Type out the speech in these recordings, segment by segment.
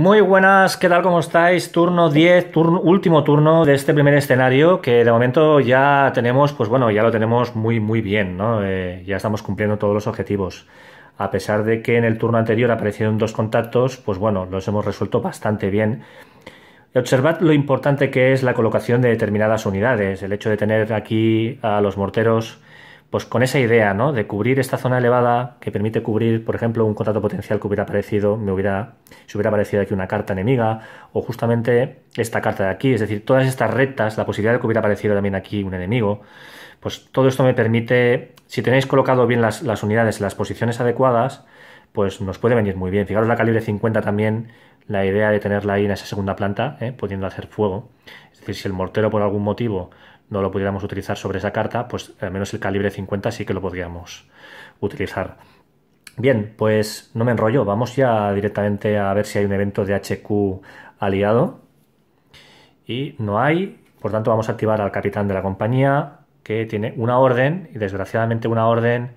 Muy buenas, ¿qué tal? ¿Cómo estáis? Turno 10, turno, último turno de este primer escenario que de momento ya tenemos, pues bueno, ya lo tenemos muy muy bien, ¿no? Eh, ya estamos cumpliendo todos los objetivos. A pesar de que en el turno anterior aparecieron dos contactos, pues bueno, los hemos resuelto bastante bien. Observad lo importante que es la colocación de determinadas unidades, el hecho de tener aquí a los morteros pues con esa idea, ¿no? De cubrir esta zona elevada que permite cubrir, por ejemplo, un contrato potencial que hubiera aparecido, me hubiera, si hubiera aparecido aquí una carta enemiga, o justamente esta carta de aquí, es decir, todas estas rectas, la posibilidad de que hubiera aparecido también aquí un enemigo, pues todo esto me permite, si tenéis colocado bien las, las unidades en las posiciones adecuadas, pues nos puede venir muy bien. Fijaros la calibre 50 también, la idea de tenerla ahí en esa segunda planta, ¿eh? pudiendo hacer fuego. Es decir, si el mortero por algún motivo no lo pudiéramos utilizar sobre esa carta, pues al menos el calibre 50 sí que lo podríamos utilizar. Bien, pues no me enrollo, vamos ya directamente a ver si hay un evento de HQ aliado. Y no hay, por tanto vamos a activar al capitán de la compañía, que tiene una orden, y desgraciadamente una orden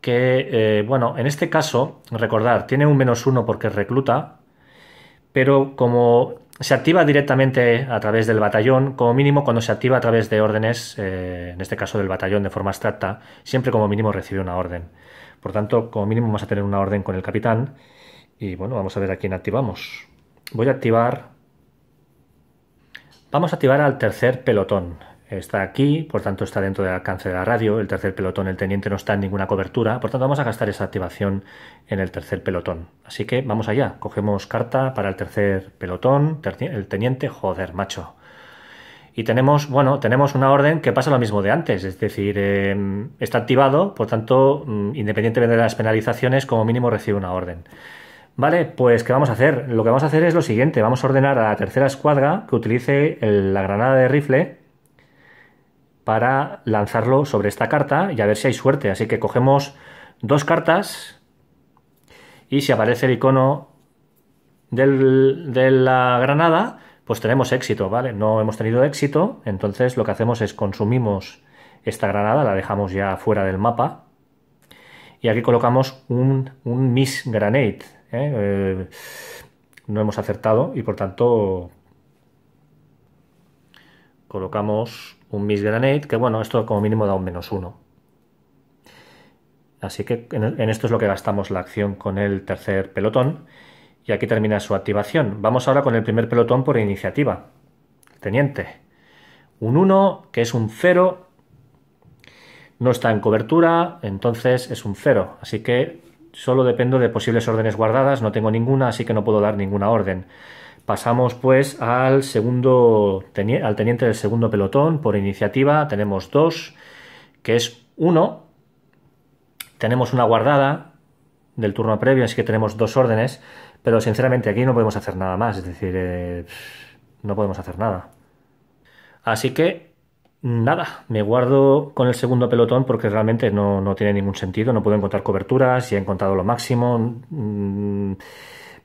que, eh, bueno, en este caso, recordar, tiene un menos uno porque recluta, pero como se activa directamente a través del batallón, como mínimo cuando se activa a través de órdenes, eh, en este caso del batallón de forma abstracta, siempre como mínimo recibe una orden. Por tanto, como mínimo vamos a tener una orden con el capitán y bueno, vamos a ver a quién activamos. Voy a activar... Vamos a activar al tercer pelotón está aquí, por tanto está dentro del alcance de la radio, el tercer pelotón, el teniente no está en ninguna cobertura, por tanto vamos a gastar esa activación en el tercer pelotón. Así que vamos allá, cogemos carta para el tercer pelotón, el teniente, joder, macho. Y tenemos, bueno, tenemos una orden que pasa lo mismo de antes, es decir, em, está activado, por tanto, mm, independientemente de las penalizaciones, como mínimo recibe una orden. Vale, pues ¿qué vamos a hacer? Lo que vamos a hacer es lo siguiente, vamos a ordenar a la tercera escuadra que utilice la granada de rifle para lanzarlo sobre esta carta y a ver si hay suerte. Así que cogemos dos cartas y si aparece el icono de la granada, pues tenemos éxito, ¿vale? No hemos tenido éxito, entonces lo que hacemos es consumimos esta granada, la dejamos ya fuera del mapa y aquí colocamos un, Miss Granate. ¿eh? Eh, no hemos acertado y por tanto colocamos un Miss Granate, que bueno, esto como mínimo da un menos uno. Así que en esto es lo que gastamos la acción con el tercer pelotón. Y aquí termina su activación. Vamos ahora con el primer pelotón por iniciativa. Teniente. Un 1, que es un cero. No está en cobertura, entonces es un cero. Así que solo dependo de posibles órdenes guardadas. No tengo ninguna, así que no puedo dar ninguna orden. Pasamos pues al segundo al teniente del segundo pelotón por iniciativa. Tenemos dos, que es uno. Tenemos una guardada del turno previo, así que tenemos dos órdenes. Pero sinceramente aquí no podemos hacer nada más, es decir, eh, no podemos hacer nada. Así que nada, me guardo con el segundo pelotón porque realmente no, tiene ningún sentido, no puedo encontrar coberturas, ya he encontrado lo máximo. Mm,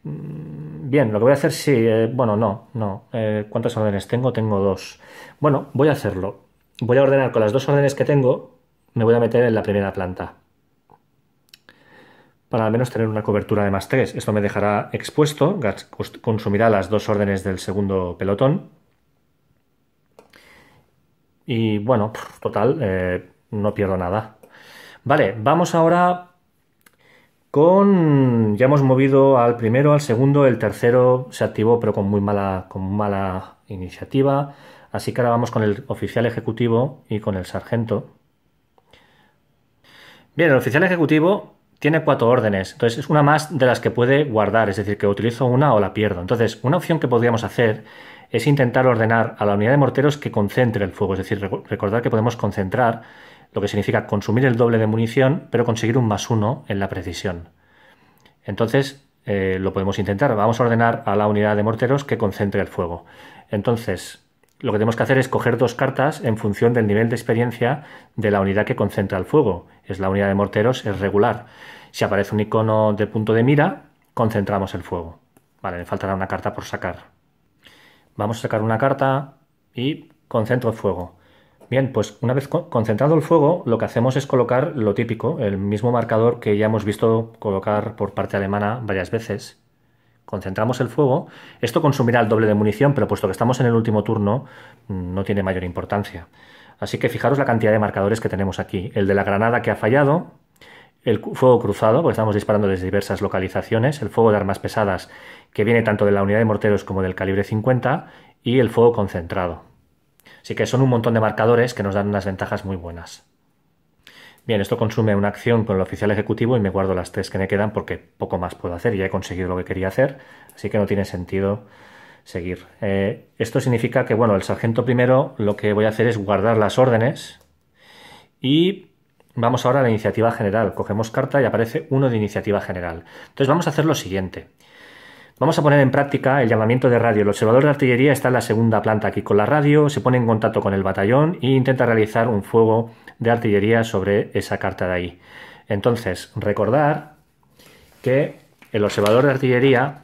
Mm, bien, lo que voy a hacer sí, eh, bueno, no, no. Eh, ¿Cuántas órdenes tengo? Tengo dos. Bueno, voy a hacerlo. Voy a ordenar con las dos órdenes que tengo, me voy a meter en la primera planta. Para al menos tener una cobertura de más tres. Esto me dejará expuesto, consumirá las dos órdenes del segundo pelotón. Y bueno, total, eh, no pierdo nada. Vale, vamos ahora con. Ya hemos movido al primero, al segundo, el tercero se activó, pero con muy mala, con mala iniciativa. Así que ahora vamos con el oficial ejecutivo y con el sargento. Bien, el oficial ejecutivo tiene cuatro órdenes, entonces es una más de las que puede guardar, es decir, que utilizo una o la pierdo. Entonces, una opción que podríamos hacer es intentar ordenar a la unidad de morteros que concentre el fuego, es decir, recordar que podemos concentrar lo que significa consumir el doble de munición, pero conseguir un más uno en la precisión. Entonces, eh, lo podemos intentar. Vamos a ordenar a la unidad de morteros que concentre el fuego. Entonces, lo que tenemos que hacer es coger dos cartas en función del nivel de experiencia de la unidad que concentra el fuego. Es la unidad de morteros, es regular. Si aparece un icono de punto de mira, concentramos el fuego. Vale, me faltará una carta por sacar. Vamos a sacar una carta y concentro el fuego. Bien, pues una vez concentrado el fuego, lo que hacemos es colocar lo típico, el mismo marcador que ya hemos visto colocar por parte alemana varias veces. Concentramos el fuego. Esto consumirá el doble de munición, pero puesto que estamos en el último turno, no tiene mayor importancia. Así que fijaros la cantidad de marcadores que tenemos aquí. El de la granada que ha fallado, el fuego cruzado, porque estamos disparando desde diversas localizaciones, el fuego de armas pesadas, que viene tanto de la unidad de morteros como del calibre 50, y el fuego concentrado. Así que son un montón de marcadores que nos dan unas ventajas muy buenas. Bien, esto consume una acción con el oficial ejecutivo y me guardo las tres que me quedan porque poco más puedo hacer, ya he conseguido lo que quería hacer, así que no tiene sentido seguir. Eh, esto significa que, bueno, el sargento primero lo que voy a hacer es guardar las órdenes y vamos ahora a la iniciativa general. Cogemos carta y aparece uno de iniciativa general. Entonces vamos a hacer lo siguiente. Vamos a poner en práctica el llamamiento de radio. El observador de artillería está en la segunda planta aquí con la radio, se pone en contacto con el batallón e intenta realizar un fuego de artillería sobre esa carta de ahí. Entonces, recordar que el observador de artillería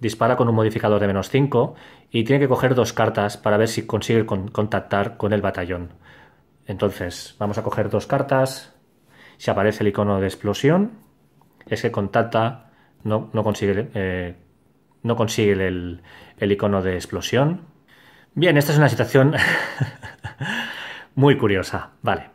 dispara con un modificador de menos 5 y tiene que coger dos cartas para ver si consigue contactar con el batallón. Entonces, vamos a coger dos cartas. Si aparece el icono de explosión, es que contacta no, consigue, eh, no consigue el, icono de explosión. Bien, esta es una situación muy curiosa. Vale.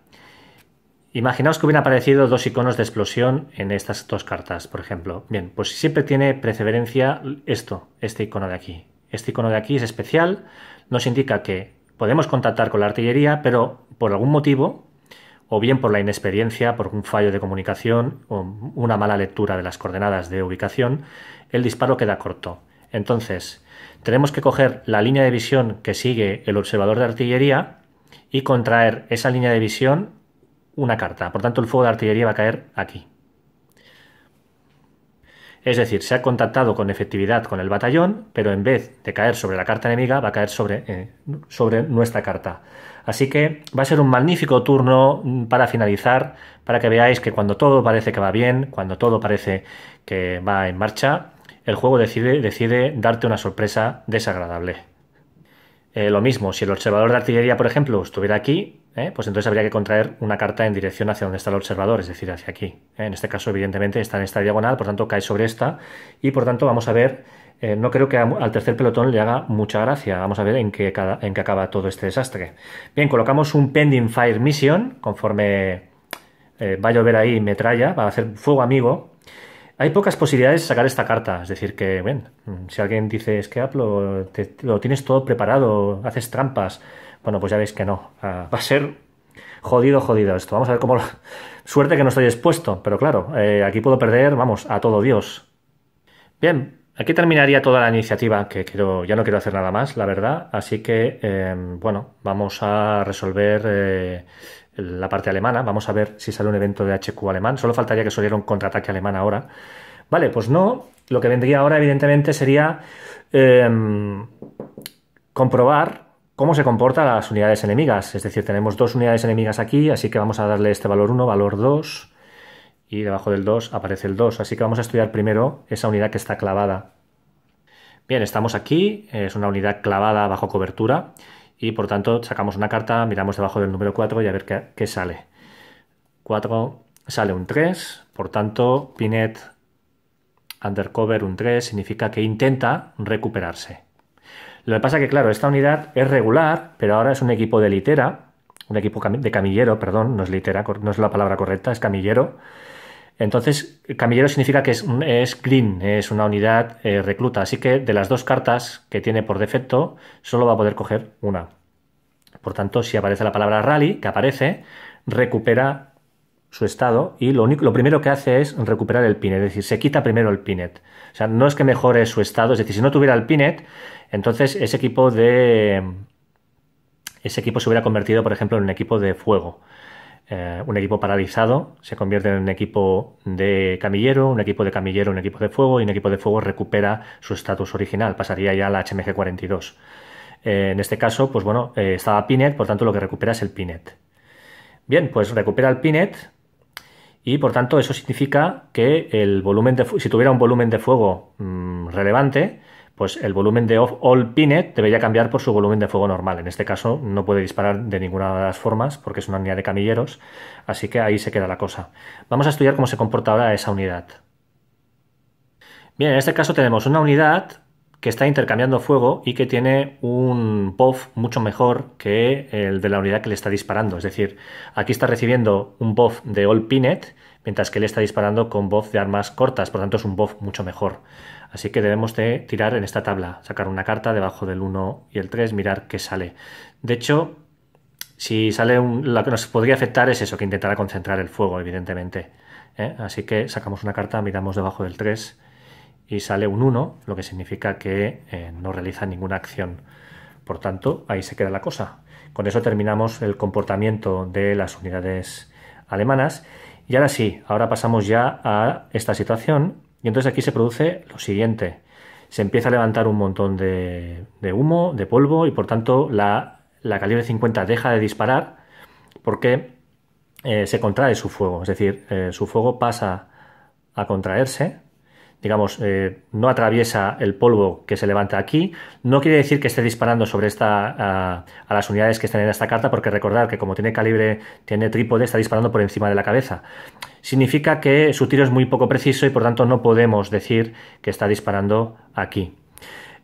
Imaginaos que hubieran aparecido dos iconos de explosión en estas dos cartas, por ejemplo. Bien, pues siempre tiene precedencia esto, este icono de aquí. Este icono de aquí es especial, nos indica que podemos contactar con la artillería, pero por algún motivo o bien por la inexperiencia, por un fallo de comunicación o una mala lectura de las coordenadas de ubicación, el disparo queda corto. Entonces, tenemos que coger la línea de visión que sigue el observador de artillería y contraer esa línea de visión una carta. Por tanto, el fuego de artillería va a caer aquí. Es decir, se ha contactado con efectividad con el batallón, pero en vez de caer sobre la carta enemiga, va a caer sobre, eh, sobre nuestra carta. Así que va a ser un magnífico turno mm, para finalizar, para que veáis que cuando todo parece que va bien, cuando todo parece que va en marcha, el juego decide, decide darte una sorpresa desagradable. Eh, lo mismo, si el observador de artillería, por ejemplo, estuviera aquí, eh, pues entonces habría que contraer una carta en dirección hacia donde está el observador, es decir, hacia aquí. Eh, en este caso, evidentemente, está en esta diagonal, por tanto, cae sobre esta y, por tanto, vamos a ver, no creo que al tercer pelotón le haga mucha gracia. Vamos a ver en qué, en acaba todo este desastre. Bien, colocamos un pending fire mission, conforme vaya a llover ahí metralla, va a hacer fuego amigo, hay pocas posibilidades de sacar esta carta, es decir, que, bueno, si alguien dice es que lo tienes todo preparado, haces trampas, bueno, pues ya veis que no. Ah, va a ser jodido, jodido esto. Vamos a ver cómo... Suerte que no estoy expuesto, pero claro, eh, aquí puedo perder, vamos, a todo Dios. Bien, aquí terminaría toda la iniciativa, que quiero, ya no quiero hacer nada más, la verdad. Así que, eh, bueno, vamos a resolver eh, la parte alemana. Vamos a ver si sale un evento de HQ alemán. Solo faltaría que saliera un contraataque alemán ahora. Vale, pues no. Lo que vendría ahora, evidentemente, sería em, comprobar cómo se comportan las unidades enemigas. Es decir, tenemos dos unidades enemigas aquí, así que vamos a darle este valor 1, valor 2, y debajo del 2 aparece el 2. Así que vamos a estudiar primero esa unidad que está clavada. Bien, estamos aquí, es una unidad clavada bajo cobertura y por tanto sacamos una carta, miramos debajo del número 4 y a ver qué, sale. 4 sale un 3, por tanto Pinet Undercover un 3 significa que intenta recuperarse. Lo que pasa que, claro, esta unidad es regular, pero ahora es un equipo de litera, un equipo de camillero, perdón, no es litera, no es la palabra correcta, es camillero, entonces, camillero significa que es, clean, es una unidad eh, recluta, así que de las dos cartas que tiene por defecto, solo va a poder coger una. Por tanto, si aparece la palabra rally, que aparece, recupera su estado y lo, lo primero que hace es recuperar el pinet, es decir, se quita primero el pinet. O sea, no es que mejore su estado, es decir, si no tuviera el pinet, entonces ese equipo de... Ese equipo se hubiera convertido, por ejemplo, en un equipo de fuego. Eh, un equipo paralizado se convierte en un equipo de camillero, un equipo de camillero, un equipo de fuego, y un equipo de fuego recupera su estatus original, pasaría ya a la HMG-42. Eh, en este caso, pues bueno, eh, estaba Pinet, por tanto lo que recupera es el Pinet. Bien, pues recupera el Pinet y por tanto eso significa que el volumen de si tuviera un volumen de fuego mm, relevante, pues el volumen de all pinet debería cambiar por su volumen de fuego normal. En este caso no puede disparar de ninguna de las formas porque es una unidad de camilleros, así que ahí se queda la cosa. Vamos a estudiar cómo se comporta ahora esa unidad. Bien, en este caso tenemos una unidad que está intercambiando fuego y que tiene un buff mucho mejor que el de la unidad que le está disparando. Es decir, aquí está recibiendo un buff de all pinet, mientras que él está disparando con buff de armas cortas, por tanto es un buff mucho mejor. Así que debemos de tirar en esta tabla, sacar una carta debajo del 1 y el 3, mirar qué sale. De hecho, si sale un, lo que nos podría afectar es eso, que intentará concentrar el fuego, evidentemente. ¿eh? Así que sacamos una carta, miramos debajo del 3 y sale un 1, lo que significa que eh, no realiza ninguna acción. Por tanto, ahí se queda la cosa. Con eso terminamos el comportamiento de las unidades alemanas. Y ahora sí, ahora pasamos ya a esta situación y entonces aquí se produce lo siguiente. Se empieza a levantar un montón de, humo, de polvo, y por tanto la, la calibre 50 deja de disparar porque eh, se contrae su fuego. Es decir, eh, su fuego pasa a contraerse digamos, eh, no atraviesa el polvo que se levanta aquí. No quiere decir que esté disparando sobre esta a, a, las unidades que están en esta carta, porque recordar que como tiene calibre, tiene trípode, está disparando por encima de la cabeza. Significa que su tiro es muy poco preciso y por tanto no podemos decir que está disparando aquí.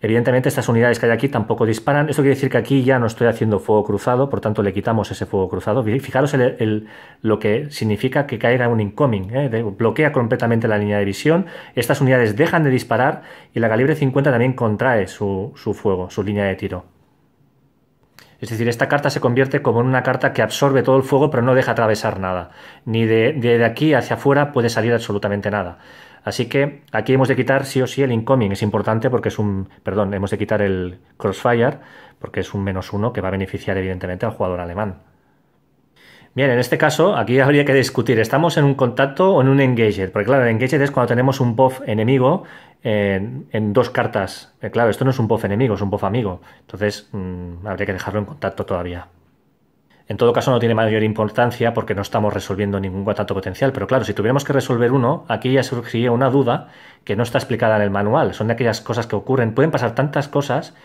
Evidentemente estas unidades que hay aquí tampoco disparan. Esto quiere decir que aquí ya no estoy haciendo fuego cruzado, por tanto le quitamos ese fuego cruzado. Fijaros lo que significa que caiga un incoming. ¿eh? bloquea completamente la línea de visión. Estas unidades dejan de disparar y la calibre 50 también contrae su, fuego, su línea de tiro. Es decir, esta carta se convierte como en una carta que absorbe todo el fuego pero no deja atravesar nada. Ni de, de aquí hacia afuera puede salir absolutamente nada. Así que aquí hemos de quitar sí o sí el incoming, es importante porque es un, perdón, hemos de quitar el crossfire porque es un menos uno que va a beneficiar evidentemente al jugador alemán. Bien, en este caso aquí habría que discutir, ¿estamos en un contacto o en un Engager? Porque claro, el Engager es cuando tenemos un buff enemigo en, dos cartas. Eh, claro, esto no es un buff enemigo, es un buff amigo. Entonces mm, habría que dejarlo en contacto todavía. En todo caso, no tiene mayor importancia porque no estamos resolviendo ningún contacto potencial. Pero claro, si tuviéramos que resolver uno, aquí ya surgiría una duda que no está explicada en el manual. Son de aquellas cosas que ocurren. Pueden pasar tantas cosas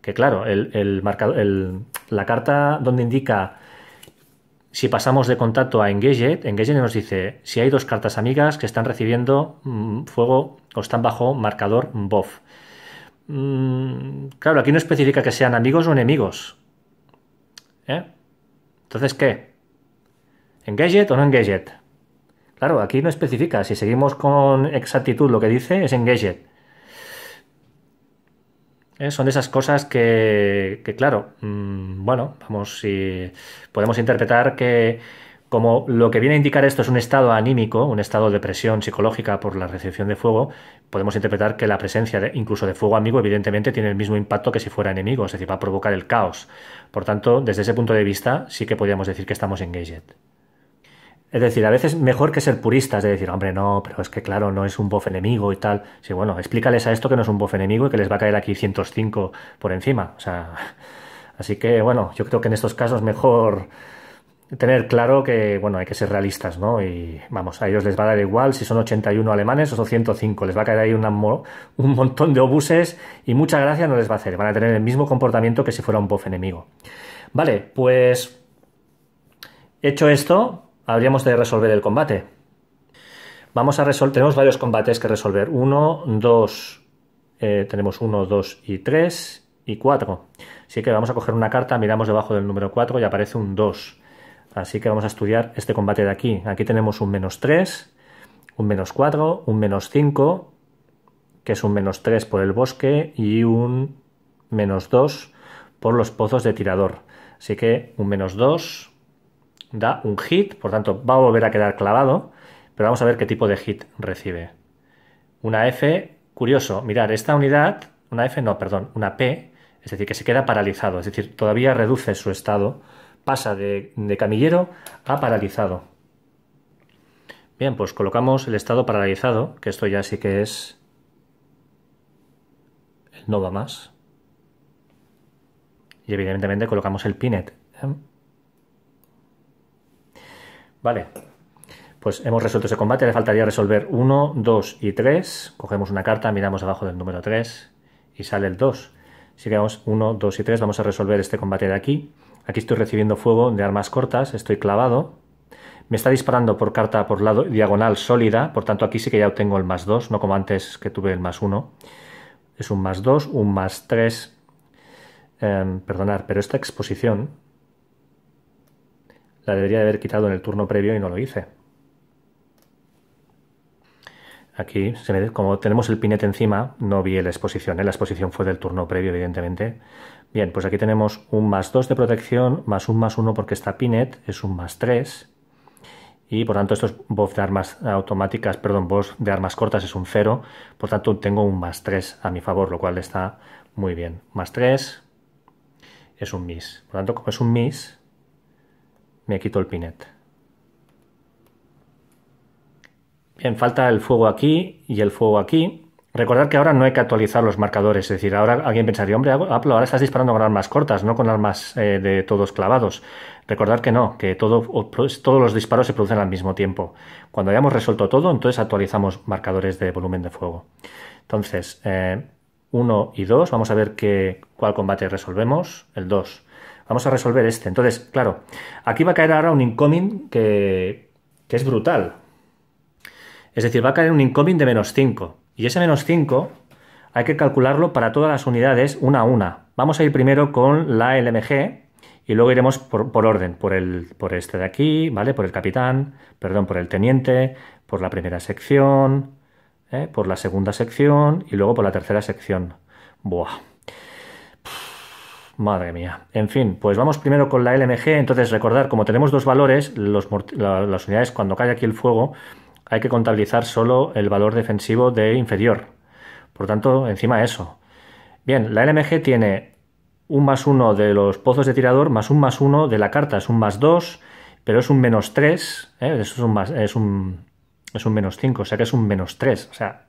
que, claro, el, la carta donde indica si pasamos de contacto a Engage engage nos dice si hay dos cartas amigas que están recibiendo mm, fuego o están bajo marcador BOF. Mm, claro, aquí no especifica que sean amigos o enemigos. ¿Eh? Entonces, ¿qué? ¿Engaged o no engaged? Claro, aquí no especifica. Si seguimos con exactitud lo que dice, es engaged. ¿Eh? Son de esas cosas que, claro, mm, bueno, vamos, si podemos interpretar que como lo que viene a indicar esto es un estado anímico, un estado de presión psicológica por la recepción de fuego, podemos interpretar que la presencia incluso de fuego amigo evidentemente tiene el mismo impacto que si fuera enemigo, es decir, va a provocar el caos. Por tanto, desde ese punto de vista sí que podríamos decir que estamos en Gadget. Es decir, a veces mejor que ser puristas de decir, hombre, no, pero es que claro, no es un buff enemigo y tal. Sí, bueno, explícales a esto que no es un buff enemigo y que les va a caer aquí 105 por encima. O sea, así que bueno, yo creo que en estos casos mejor tener claro que, bueno, hay que ser realistas, ¿no? Y vamos, a ellos les va a dar igual si son 81 alemanes o son 105, les va a caer ahí un montón de obuses y mucha gracia no les va a hacer, van a tener el mismo comportamiento que si fuera un buff enemigo. Vale, pues hecho esto, habríamos de resolver el combate. Vamos a resolver, tenemos varios combates que resolver, Uno, dos... Eh, tenemos uno, dos y tres y cuatro. Así que vamos a coger una carta, miramos debajo del número 4 y aparece un 2 Así que vamos a estudiar este combate de aquí. Aquí tenemos un menos 3, un menos 4, un menos 5, que es un menos 3 por el bosque, y un menos 2 por los pozos de tirador. Así que un menos 2 da un hit, por tanto va a volver a quedar clavado, pero vamos a ver qué tipo de hit recibe. Una F, curioso, Mirar esta unidad, una F no, perdón, una P, es decir, que se queda paralizado, es decir, todavía reduce su estado pasa de, camillero a paralizado. Bien, pues colocamos el estado paralizado, que esto ya sí que es... El no va más. Y evidentemente colocamos el pinet. ¿eh? Vale, pues hemos resuelto ese combate, le faltaría resolver 1, 2 y 3. Cogemos una carta, miramos abajo del número 3 y sale el 2. Si quedamos 1, 2 y 3, vamos a resolver este combate de aquí. Aquí estoy recibiendo fuego de armas cortas, estoy clavado. Me está disparando por carta por lado diagonal sólida, por tanto aquí sí que ya obtengo el más 2, no como antes que tuve el más 1. Es un más 2, un más 3. Em, perdonad, pero esta exposición la debería haber quitado en el turno previo y no lo hice. Aquí, como tenemos el pinete encima, no vi la exposición. ¿eh? La exposición fue del turno previo, evidentemente. Bien, pues aquí tenemos un más 2 de protección, más un más 1 porque está Pinet, es un más 3. Y por tanto, estos voz de armas automáticas, perdón, de armas cortas es un 0. Por tanto, tengo un más 3 a mi favor, lo cual está muy bien. Más 3 es un miss. Por tanto, como es un miss, me quito el pinet. Bien, falta el fuego aquí y el fuego aquí. Recordar que ahora no hay que actualizar los marcadores, es decir, ahora alguien pensaría, hombre, ahora estás disparando con armas cortas, no con armas eh, de todos clavados. Recordar que no, que todos los disparos se producen al mismo tiempo. Cuando hayamos resuelto todo, entonces actualizamos marcadores de volumen de fuego. Entonces, 1 eh, y 2, vamos a ver qué cuál combate resolvemos, el 2. Vamos a resolver este. Entonces, claro, aquí va a caer ahora un incoming que, que es brutal. Es decir, va a caer un incoming de menos 5. Y ese menos 5 hay que calcularlo para todas las unidades una a una. Vamos a ir primero con la LMG y luego iremos por, orden, por, el, por este de aquí, ¿vale? Por el capitán, perdón, por el teniente, por la primera sección, ¿eh? por la segunda sección y luego por la tercera sección. Buah. Madre mía. En fin, pues vamos primero con la LMG. Entonces, recordar, como tenemos dos valores, las unidades cuando cae aquí el fuego hay que contabilizar solo el valor defensivo de inferior. Por tanto, encima eso. Bien, la LMG tiene un más uno de los pozos de tirador más un más uno de la carta, es un más dos, pero es un menos tres, ¿eh? es, un es, un, menos cinco, o sea que es un menos tres, o sea,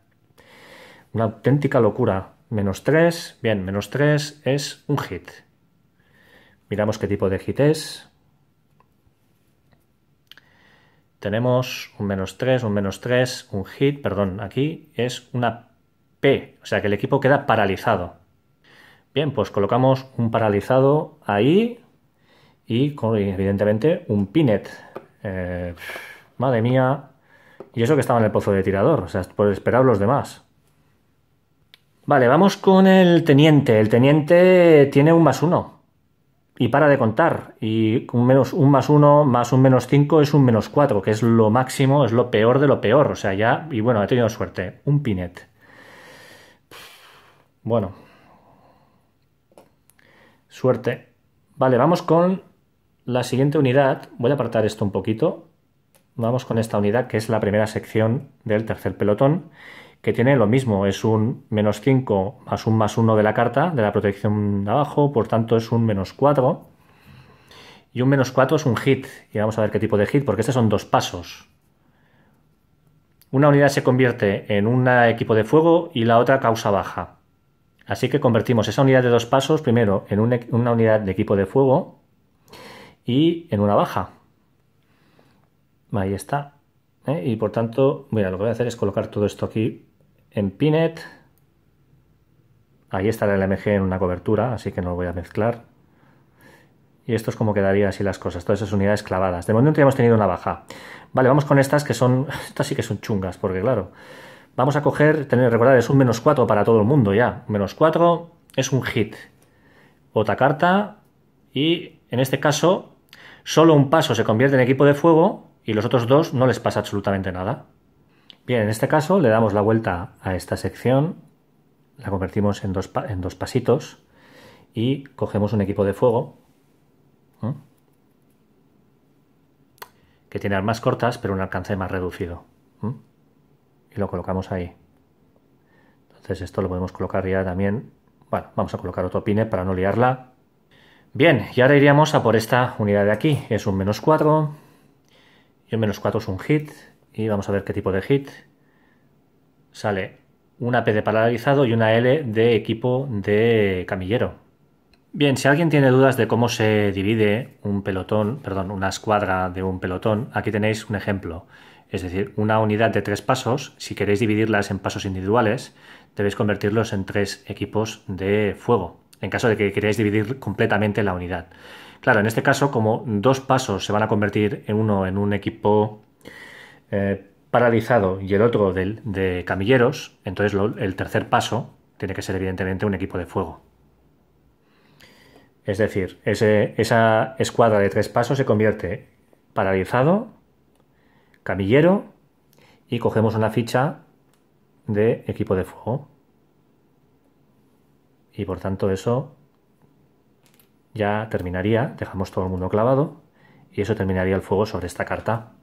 una auténtica locura. Menos tres, bien, menos tres es un hit. Miramos qué tipo de hit es. tenemos un menos 3, un menos 3, un hit, perdón, aquí es una P, o sea que el equipo queda paralizado. Bien, pues colocamos un paralizado ahí y evidentemente un pinet. Eh, madre mía, y eso que estaba en el pozo de tirador, o sea, por esperar los demás. Vale, vamos con el teniente. El teniente tiene un más uno y para de contar. Y un menos un más uno más un menos cinco es un menos cuatro, que es lo máximo, es lo peor de lo peor. O sea, ya, y bueno, he tenido suerte. Un pinet. Bueno. Suerte. Vale, vamos con la siguiente unidad. Voy a apartar esto un poquito. Vamos con esta unidad, que es la primera sección del tercer pelotón que tiene lo mismo, es un menos 5 más un más 1 de la carta, de la protección de abajo, por tanto es un menos 4. Y un menos 4 es un hit, y vamos a ver qué tipo de hit, porque estos son dos pasos. Una unidad se convierte en un equipo de fuego y la otra causa baja. Así que convertimos esa unidad de dos pasos primero en e, una unidad de equipo de fuego y en una baja. Ahí está. ¿eh? Y por tanto, mira, lo que voy a hacer es colocar todo esto aquí en Pinet. Ahí está el LMG en una cobertura, así que no lo voy a mezclar. Y esto es como quedaría así las cosas, todas esas unidades clavadas. De momento ya hemos tenido una baja. Vale, vamos con estas que son, estas sí que son chungas, porque claro, vamos a coger, tener, recordar, es un menos 4 para todo el mundo ya. Menos 4 es un hit. Otra carta y en este caso solo un paso se convierte en equipo de fuego y los otros dos no les pasa absolutamente nada. Bien, en este caso le damos la vuelta a esta sección, la convertimos en dos, pasitos y cogemos un equipo de fuego que tiene armas cortas pero un alcance más reducido y lo colocamos ahí. Entonces esto lo podemos colocar ya también. Bueno, vamos a colocar otro pine para no liarla. Bien, y ahora iríamos a por esta unidad de aquí. Es un menos 4 y un menos 4 es un hit y vamos a ver qué tipo de hit. Sale una P de paralizado y una L de equipo de camillero. Bien, si alguien tiene dudas de cómo se divide un pelotón, perdón, una escuadra de un pelotón, aquí tenéis un ejemplo. Es decir, una unidad de tres pasos, si queréis dividirlas en pasos individuales, debéis convertirlos en tres equipos de fuego, en caso de que queráis dividir completamente la unidad. Claro, en este caso, como dos pasos se van a convertir en uno en un equipo eh, paralizado y el otro de, de camilleros, entonces el tercer paso tiene que ser evidentemente un equipo de fuego. Es decir, esa escuadra de tres pasos se convierte paralizado, camillero y cogemos una ficha de equipo de fuego. Y por tanto eso ya terminaría, dejamos todo el mundo clavado y eso terminaría el fuego sobre esta carta.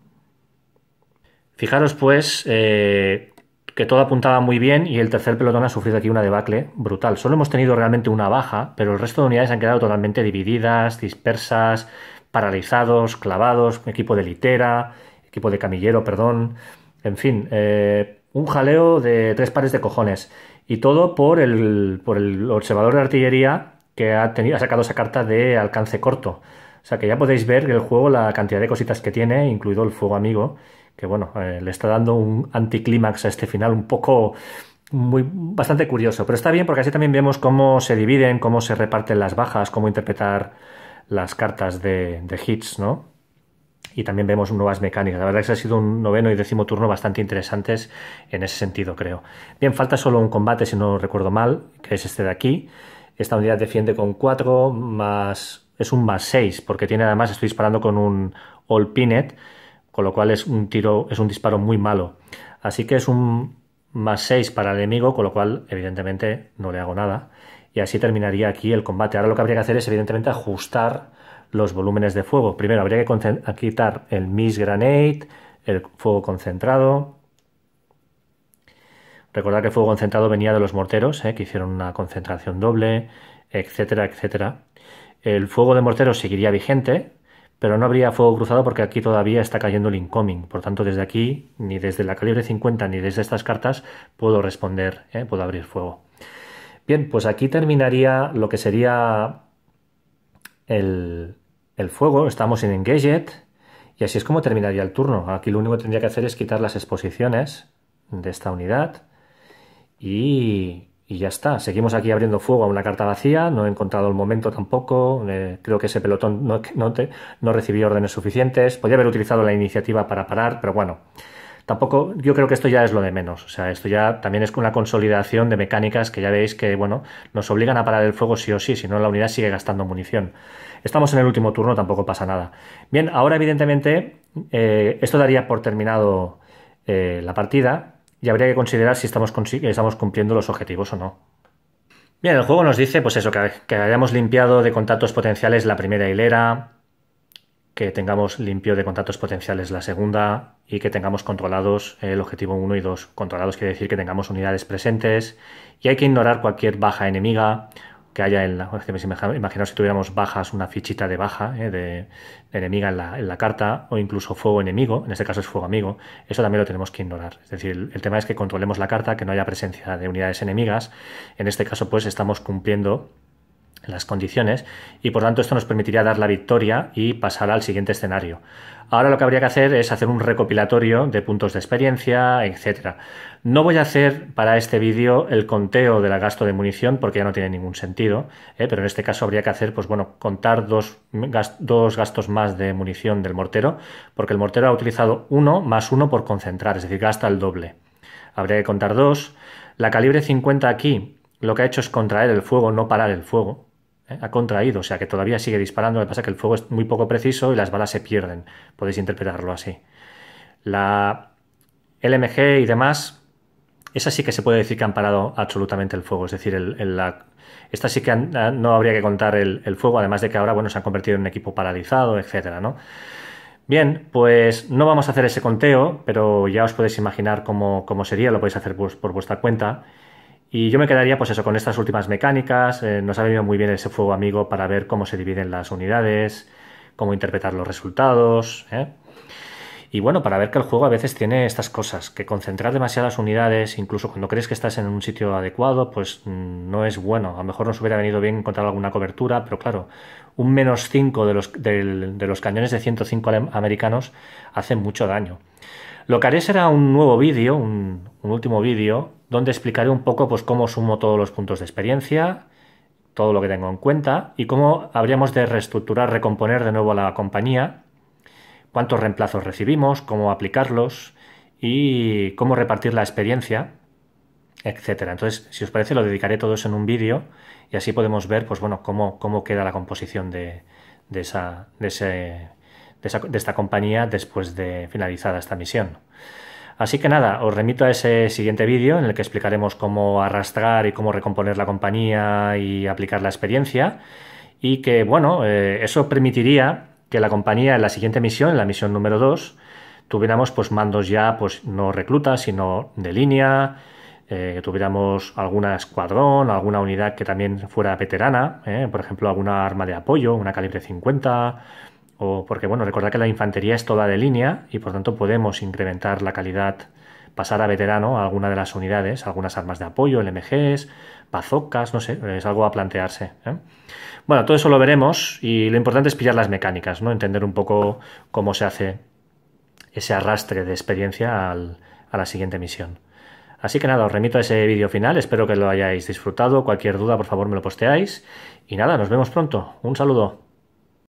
Fijaros pues eh, que todo apuntaba muy bien y el tercer pelotón ha sufrido aquí una debacle brutal. Solo hemos tenido realmente una baja, pero el resto de unidades han quedado totalmente divididas, dispersas, paralizados, clavados, equipo de litera, equipo de camillero, perdón. En fin, eh, un jaleo de tres pares de cojones. Y todo por el, por el observador de artillería que ha, tenido, sacado esa carta de alcance corto. O sea que ya podéis ver el juego, la cantidad de cositas que tiene, incluido el fuego amigo, que bueno, eh, le está dando un anticlímax a este final un poco muy bastante curioso, pero está bien porque así también vemos cómo se dividen, cómo se reparten las bajas, cómo interpretar las cartas de, de hits, ¿no? Y también vemos nuevas mecánicas. La verdad es que ha sido un noveno y décimo turno bastante interesantes en ese sentido, creo. Bien, falta solo un combate, si no recuerdo mal, que es este de aquí. Esta unidad defiende con 4 más... es un más 6, porque tiene además, estoy disparando con un All Pinet, con lo cual es un tiro, es un disparo muy malo. Así que es un más 6 para el enemigo, con lo cual evidentemente no le hago nada. Y así terminaría aquí el combate. Ahora lo que habría que hacer es evidentemente ajustar los volúmenes de fuego. Primero habría que quitar el Miss Granate, el fuego concentrado. Recordad que el fuego concentrado venía de los morteros, ¿eh? que hicieron una concentración doble, etcétera, etcétera. El fuego de morteros seguiría vigente, pero no habría fuego cruzado porque aquí todavía está cayendo el incoming. Por tanto, desde aquí, ni desde la calibre 50 ni desde estas cartas, puedo responder, ¿eh? puedo abrir fuego. Bien, pues aquí terminaría lo que sería el, el fuego. Estamos en Engaged y así es como terminaría el turno. Aquí lo único que tendría que hacer es quitar las exposiciones de esta unidad y y ya está. Seguimos aquí abriendo fuego a una carta vacía, no he encontrado el momento tampoco, eh, creo que ese pelotón no, no, recibió órdenes suficientes, podía haber utilizado la iniciativa para parar, pero bueno, tampoco, yo creo que esto ya es lo de menos, o sea, esto ya también es una consolidación de mecánicas que ya veis que, bueno, nos obligan a parar el fuego sí o sí, si no la unidad sigue gastando munición. Estamos en el último turno, tampoco pasa nada. Bien, ahora evidentemente eh, esto daría por terminado eh, la partida, y habría que considerar si estamos, cumpliendo los objetivos o no. Bien, el juego nos dice, pues eso, que, que hayamos limpiado de contactos potenciales la primera hilera, que tengamos limpio de contactos potenciales la segunda y que tengamos controlados el objetivo 1 y 2. Controlados quiere decir que tengamos unidades presentes y hay que ignorar cualquier baja enemiga que haya en la. Imaginaos si tuviéramos bajas, una fichita de baja, eh, de, enemiga en la, carta, o incluso fuego enemigo, en este caso es fuego amigo, eso también lo tenemos que ignorar. Es decir, el, el tema es que controlemos la carta, que no haya presencia de unidades enemigas. En este caso, pues estamos cumpliendo las condiciones y por tanto esto nos permitiría dar la victoria y pasar al siguiente escenario. Ahora lo que habría que hacer es hacer un recopilatorio de puntos de experiencia, etcétera. No voy a hacer para este vídeo el conteo del gasto de munición porque ya no tiene ningún sentido, ¿eh? pero en este caso habría que hacer, pues bueno, contar dos, dos, gastos más de munición del mortero, porque el mortero ha utilizado uno más uno por concentrar, es decir, gasta el doble. Habría que contar dos. La calibre 50 aquí lo que ha hecho es contraer el fuego, no parar el fuego. ¿eh? Ha contraído, o sea que todavía sigue disparando, lo que pasa es que el fuego es muy poco preciso y las balas se pierden. Podéis interpretarlo así. La LMG y demás esa sí que se puede decir que han parado absolutamente el fuego. Es decir, esta sí que ah, no habría que contar el, fuego, además de que ahora bueno, se han convertido en un equipo paralizado, etcétera, ¿no? Bien, pues no vamos a hacer ese conteo, pero ya os podéis imaginar cómo, cómo sería, lo podéis hacer por, vuestra cuenta. Y yo me quedaría pues eso, con estas últimas mecánicas, eh, nos ha venido muy bien ese fuego amigo para ver cómo se dividen las unidades, cómo interpretar los resultados. ¿eh? Y bueno, para ver que el juego a veces tiene estas cosas, que concentrar demasiadas unidades, incluso cuando crees que estás en un sitio adecuado, pues mm, no es bueno. A lo mejor nos hubiera venido bien encontrar alguna cobertura, pero claro, un menos 5 de los, cañones de 105 americanos hace mucho daño. Lo que haré será un nuevo vídeo, un, último vídeo, donde explicaré un poco pues, cómo sumo todos los puntos de experiencia, todo lo que tengo en cuenta y cómo habríamos de reestructurar, recomponer de nuevo la compañía cuántos reemplazos recibimos, cómo aplicarlos y cómo repartir la experiencia, etcétera. Entonces, si os parece, lo dedicaré todo eso en un vídeo y así podemos ver pues, bueno, cómo, cómo queda la composición de, esa, ese, de, esta compañía después de finalizada esta misión. Así que nada, os remito a ese siguiente vídeo en el que explicaremos cómo arrastrar y cómo recomponer la compañía y aplicar la experiencia. Y que, bueno, eh, eso permitiría que la compañía en la siguiente misión, en la misión número 2, tuviéramos pues mandos ya pues no reclutas, sino de línea, eh, que tuviéramos alguna escuadrón, alguna unidad que también fuera veterana, eh, por ejemplo, alguna arma de apoyo, una calibre 50, o porque, bueno, recordad que la infantería es toda de línea y por tanto podemos incrementar la calidad, pasar a veterano a alguna de las unidades, algunas armas de apoyo, LMGs, pazocas no sé, es algo a plantearse. ¿eh? Bueno, todo eso lo veremos y lo importante es pillar las mecánicas, ¿no? entender un poco cómo se hace ese arrastre de experiencia a la siguiente misión. Así que nada, os remito a ese vídeo final, espero que lo hayáis disfrutado, cualquier duda por favor me lo posteáis y nada, nos vemos pronto, un saludo.